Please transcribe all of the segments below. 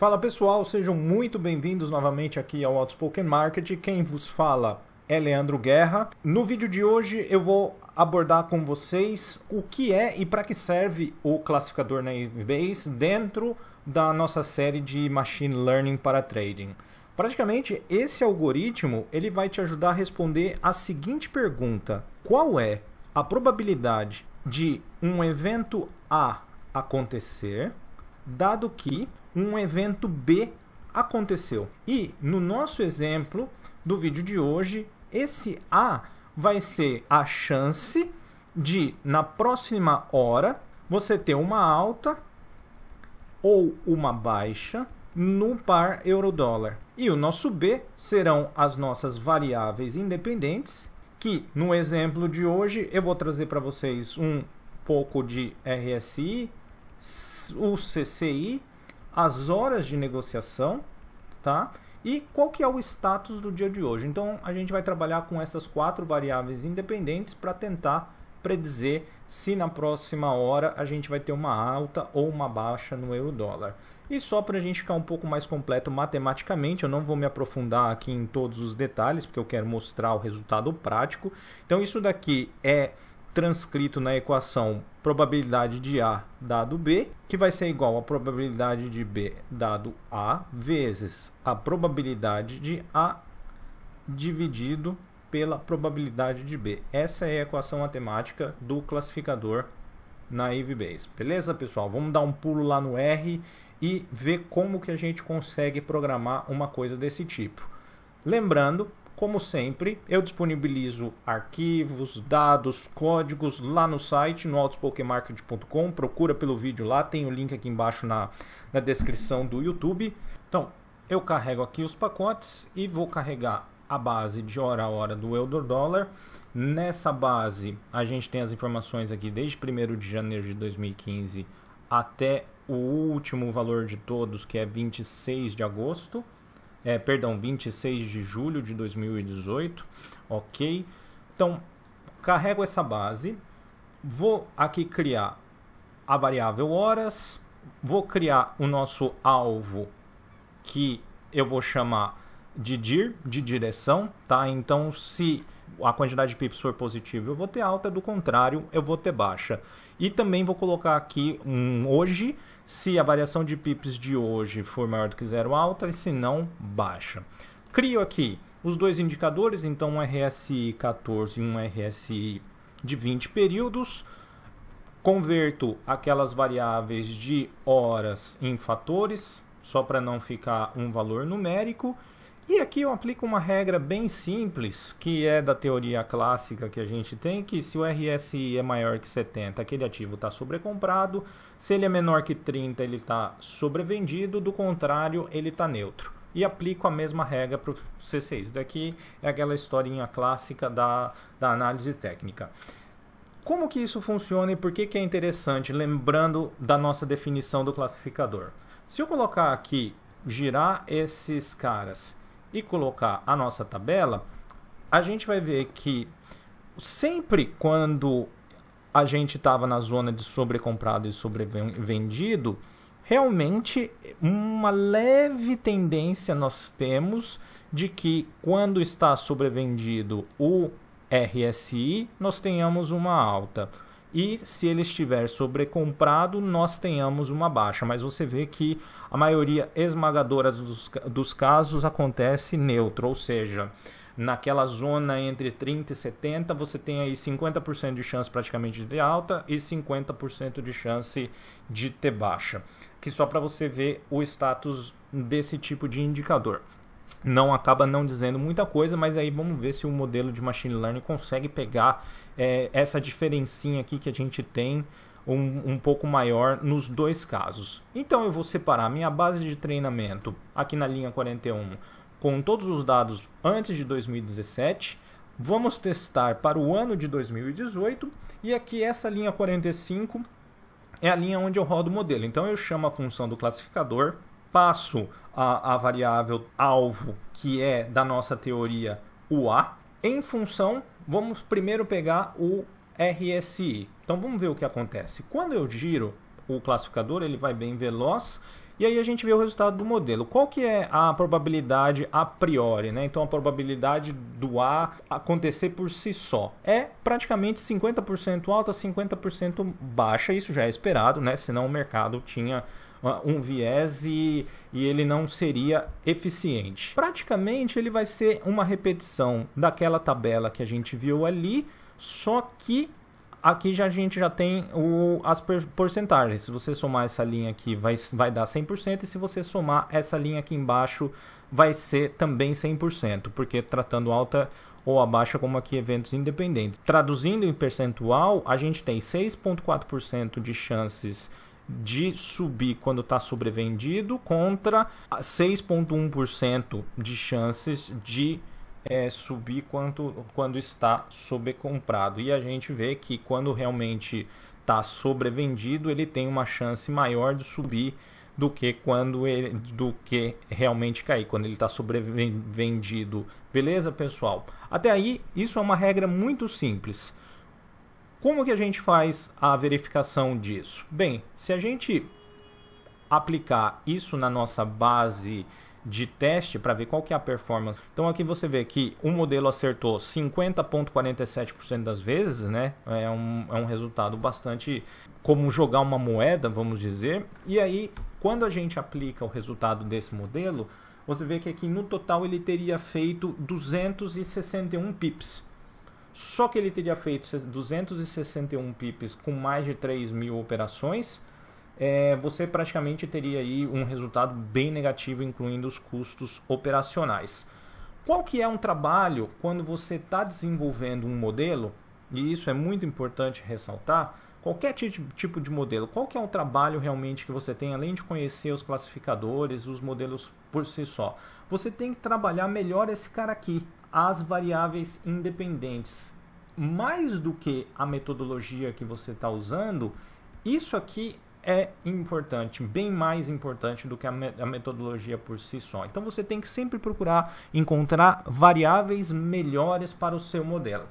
Fala pessoal, sejam muito bem-vindos novamente aqui ao Outspoken Market. Quem vos fala é Leandro Guerra. No vídeo de hoje eu vou abordar com vocês o que é e para que serve o classificador base dentro da nossa série de Machine Learning para Trading. Praticamente esse algoritmo ele vai te ajudar a responder a seguinte pergunta: qual é a probabilidade de um evento A acontecer, dado que um evento B aconteceu. E no nosso exemplo do vídeo de hoje, esse A vai ser a chance de, na próxima hora, você ter uma alta ou uma baixa no par euro-dólar. E o nosso B serão as nossas variáveis independentes, que no exemplo de hoje eu vou trazer para vocês um pouco de RSI, o CCI as horas de negociação, tá? E qual que é o status do dia de hoje? Então a gente vai trabalhar com essas quatro variáveis independentes para tentar predizer se na próxima hora a gente vai ter uma alta ou uma baixa no euro dólar. E só para a gente ficar um pouco mais completo matematicamente, eu não vou me aprofundar aqui em todos os detalhes, porque eu quero mostrar o resultado prático. Então, isso daqui é transcrito na equação probabilidade de A dado B, que vai ser igual à probabilidade de B dado A vezes a probabilidade de A dividido pela probabilidade de B. Essa é a equação matemática do classificador na IVBase. Beleza, pessoal? Vamos dar um pulo lá no R e ver como que a gente consegue programar uma coisa desse tipo. Lembrando como sempre, eu disponibilizo arquivos, dados, códigos lá no site, no autospokemarket.com. Procura pelo vídeo lá, tem o link aqui embaixo na, na descrição do YouTube. Então, eu carrego aqui os pacotes e vou carregar a base de hora a hora do Eldor Dólar. Nessa base, a gente tem as informações aqui desde 1 de janeiro de 2015 até o último valor de todos, que é 26 de agosto é, perdão, 26 de julho de 2018, ok? Então, carrego essa base, vou aqui criar a variável horas, vou criar o nosso alvo que eu vou chamar de dir, de direção, tá? Então, se a quantidade de pips for positiva, eu vou ter alta, do contrário, eu vou ter baixa. E também vou colocar aqui um hoje, se a variação de pips de hoje for maior do que zero alta e se não, baixa. Crio aqui os dois indicadores, então um RSI 14 e um RSI de 20 períodos. Converto aquelas variáveis de horas em fatores, só para não ficar um valor numérico. E aqui eu aplico uma regra bem simples, que é da teoria clássica que a gente tem, que se o RSI é maior que 70, aquele ativo está sobrecomprado, se ele é menor que 30, ele está sobrevendido, do contrário, ele está neutro. E aplico a mesma regra para o C6. Isso daqui é aquela historinha clássica da, da análise técnica. Como que isso funciona e por que, que é interessante, lembrando da nossa definição do classificador? Se eu colocar aqui, girar esses caras e colocar a nossa tabela, a gente vai ver que sempre quando a gente estava na zona de sobrecomprado e sobrevendido, realmente uma leve tendência nós temos de que quando está sobrevendido o RSI, nós tenhamos uma alta e se ele estiver sobrecomprado, nós tenhamos uma baixa. Mas você vê que a maioria esmagadora dos, dos casos acontece neutro, ou seja, naquela zona entre 30 e 70, você tem aí 50% de chance praticamente de ter alta e 50% de chance de ter baixa. Que só para você ver o status desse tipo de indicador não acaba não dizendo muita coisa, mas aí vamos ver se o modelo de machine learning consegue pegar é, essa diferencinha aqui que a gente tem um, um, pouco maior nos dois casos. Então eu vou separar minha base de treinamento aqui na linha 41 com todos os dados antes de 2017. Vamos testar para o ano de 2018 e aqui essa linha 45 é a linha onde eu rodo o modelo. Então eu chamo a função do classificador passo a, a variável alvo, que é da nossa teoria o A, em função, vamos primeiro pegar o RSI. Então vamos ver o que acontece. Quando eu giro o classificador, ele vai bem veloz e aí a gente vê o resultado do modelo. Qual que é a probabilidade a priori? Né? Então a probabilidade do A acontecer por si só é praticamente 50% alta, 50% baixa. Isso já é esperado, né? senão o mercado tinha um viés e, e ele não seria eficiente. Praticamente ele vai ser uma repetição daquela tabela que a gente viu ali, só que aqui já a gente já tem o, as porcentagens. Se você somar essa linha aqui, vai, vai dar 100%, e se você somar essa linha aqui embaixo, vai ser também 100%, porque tratando alta ou abaixa como aqui eventos independentes. Traduzindo em percentual, a gente tem 6.4% de chances de subir quando está sobrevendido contra 6,1% de chances de é, subir quanto, quando está sobrecomprado. E a gente vê que quando realmente está sobrevendido, ele tem uma chance maior de subir do que quando ele, do que realmente cair quando ele está sobrevendido. Beleza, pessoal? Até aí, isso é uma regra muito simples. Como que a gente faz a verificação disso? Bem, se a gente aplicar isso na nossa base de teste para ver qual que é a performance. Então aqui você vê que o um modelo acertou 50,47% das vezes, né? É um, é um resultado bastante como jogar uma moeda, vamos dizer. E aí, quando a gente aplica o resultado desse modelo, você vê que aqui no total ele teria feito 261 pips. Só que ele teria feito 261 pips com mais de 3 mil operações. É, você praticamente teria aí um resultado bem negativo, incluindo os custos operacionais. Qual que é um trabalho quando você está desenvolvendo um modelo? E isso é muito importante ressaltar. Qualquer tipo de modelo, qual que é o trabalho realmente que você tem, além de conhecer os classificadores, os modelos por si só? Você tem que trabalhar melhor esse cara aqui, as variáveis independentes. Mais do que a metodologia que você está usando, isso aqui é importante, bem mais importante do que a, me a, metodologia por si só. Então você tem que sempre procurar encontrar variáveis melhores para o seu modelo.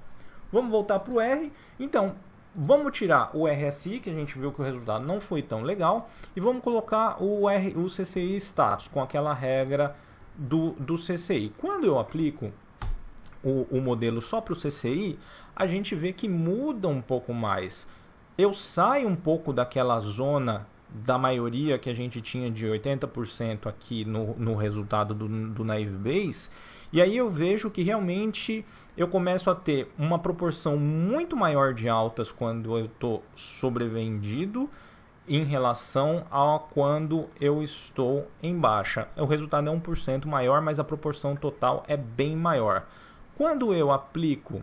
Vamos voltar para o R. Então, vamos tirar o RSI, que a gente viu que o resultado não foi tão legal, e vamos colocar o, R, o CCI status com aquela regra do, do CCI. Quando eu aplico o, o modelo só para o CCI, a gente vê que muda um pouco mais. Eu saio um pouco daquela zona da maioria que a gente tinha de 80% aqui no, no resultado do, do Naive Base. E aí eu vejo que realmente eu começo a ter uma proporção muito maior de altas quando eu estou sobrevendido em relação a quando eu estou em baixa. O resultado é 1% maior, mas a proporção total é bem maior. Quando eu aplico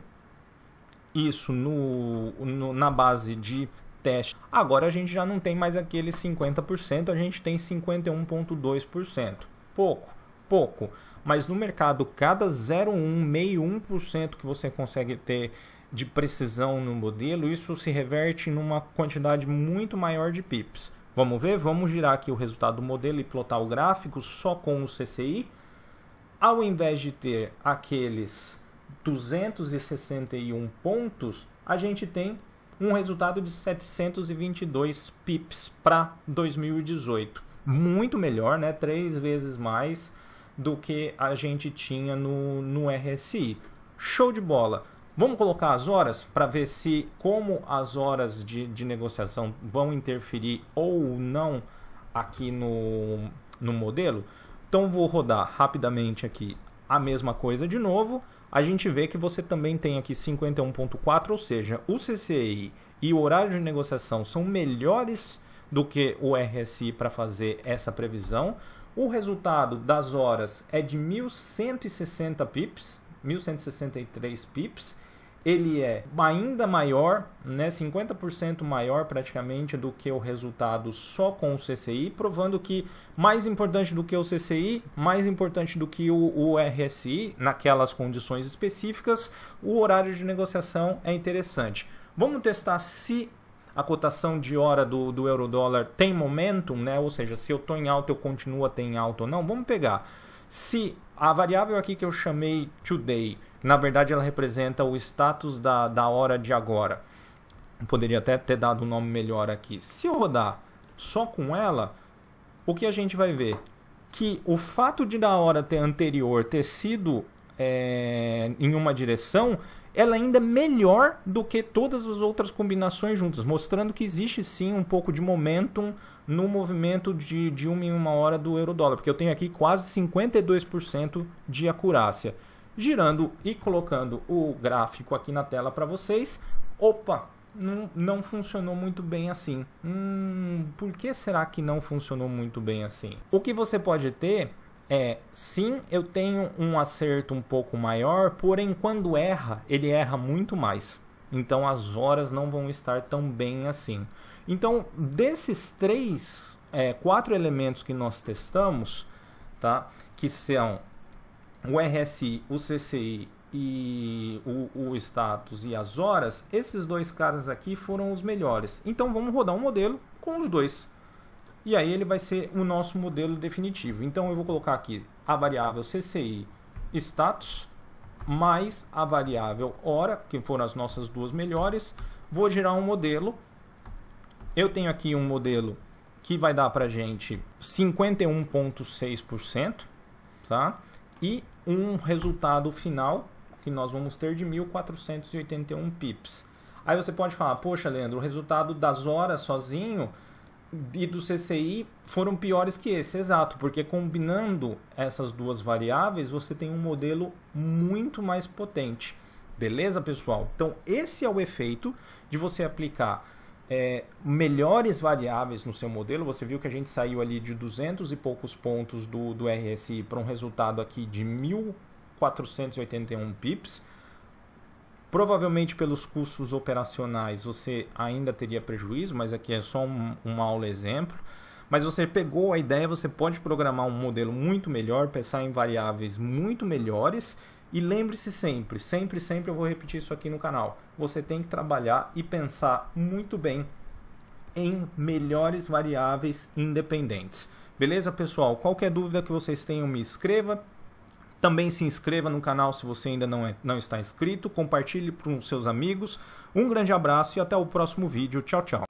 isso no, no, na base de teste, agora a gente já não tem mais aquele 50%, a gente tem 51,2%. Pouco, pouco. Mas no mercado, cada 0,1%, que você consegue ter de precisão no modelo, isso se reverte numa quantidade muito maior de pips. Vamos ver? Vamos girar aqui o resultado do modelo e plotar o gráfico só com o CCI. Ao invés de ter aqueles 261 pontos, a gente tem um resultado de 722 pips para 2018. Muito melhor, né? Três vezes mais do que a gente tinha no, no RSI. Show de bola! Vamos colocar as horas para ver se como as horas de, de negociação vão interferir ou não aqui no, no modelo. Então vou rodar rapidamente aqui a mesma coisa de novo a gente vê que você também tem aqui 51.4, ou seja, o CCI e o horário de negociação são melhores do que o RSI para fazer essa previsão. O resultado das horas é de 1.160 pips, 1.163 pips, ele é ainda maior, né, 50% maior praticamente do que o resultado só com o CCI, provando que mais importante do que o CCI, mais importante do que o, o RSI, naquelas condições específicas, o horário de negociação é interessante. Vamos testar se a cotação de hora do, do euro dólar tem momentum, né? ou seja, se eu estou em alta, eu continuo a ter em alta ou não. Vamos pegar se a variável aqui que eu chamei today, na verdade ela representa o status da, da hora de agora. Eu poderia até ter dado um nome melhor aqui. Se eu rodar só com ela, o que a gente vai ver? Que o fato de da hora ter anterior ter sido é, em uma direção, ela ainda é melhor do que todas as outras combinações juntas, mostrando que existe sim um pouco de momentum no movimento de, de uma em uma hora do euro-dólar, porque eu tenho aqui quase 52% de acurácia. Girando e colocando o gráfico aqui na tela para vocês, opa, não, não, funcionou muito bem assim. Hum, por que será que não funcionou muito bem assim? O que você pode ter é sim, eu tenho um acerto um pouco maior, porém quando erra, ele erra muito mais. Então as horas não vão estar tão bem assim. Então, desses três, é, quatro elementos que nós testamos, tá? Que são o RSI, o CCI e o, o status e as horas, esses dois caras aqui foram os melhores. Então vamos rodar um modelo com os dois. E aí ele vai ser o nosso modelo definitivo. Então eu vou colocar aqui a variável CCI status mais a variável hora, que foram as nossas duas melhores. Vou gerar um modelo. Eu tenho aqui um modelo que vai dar para gente 51,6%, tá? E um resultado final que nós vamos ter de 1.481 pips. Aí você pode falar, poxa, Leandro, o resultado das horas sozinho e do CCI foram piores que esse, exato, porque combinando essas duas variáveis você tem um modelo muito mais potente. Beleza, pessoal? Então, esse é o efeito de você aplicar é, melhores variáveis no seu modelo. Você viu que a gente saiu ali de 200 e poucos pontos do, do RSI para um resultado aqui de 1481 pips. Provavelmente pelos custos operacionais você ainda teria prejuízo, mas aqui é só um, um aula exemplo. Mas você pegou a ideia, você pode programar um modelo muito melhor, pensar em variáveis muito melhores. E lembre-se sempre, sempre, sempre eu vou repetir isso aqui no canal. Você tem que trabalhar e pensar muito bem em melhores variáveis independentes. Beleza, pessoal? Qualquer dúvida que vocês tenham, me escreva. Também se inscreva no canal se você ainda não, é, não está inscrito, compartilhe com seus amigos. Um grande abraço e até o próximo vídeo. Tchau, tchau.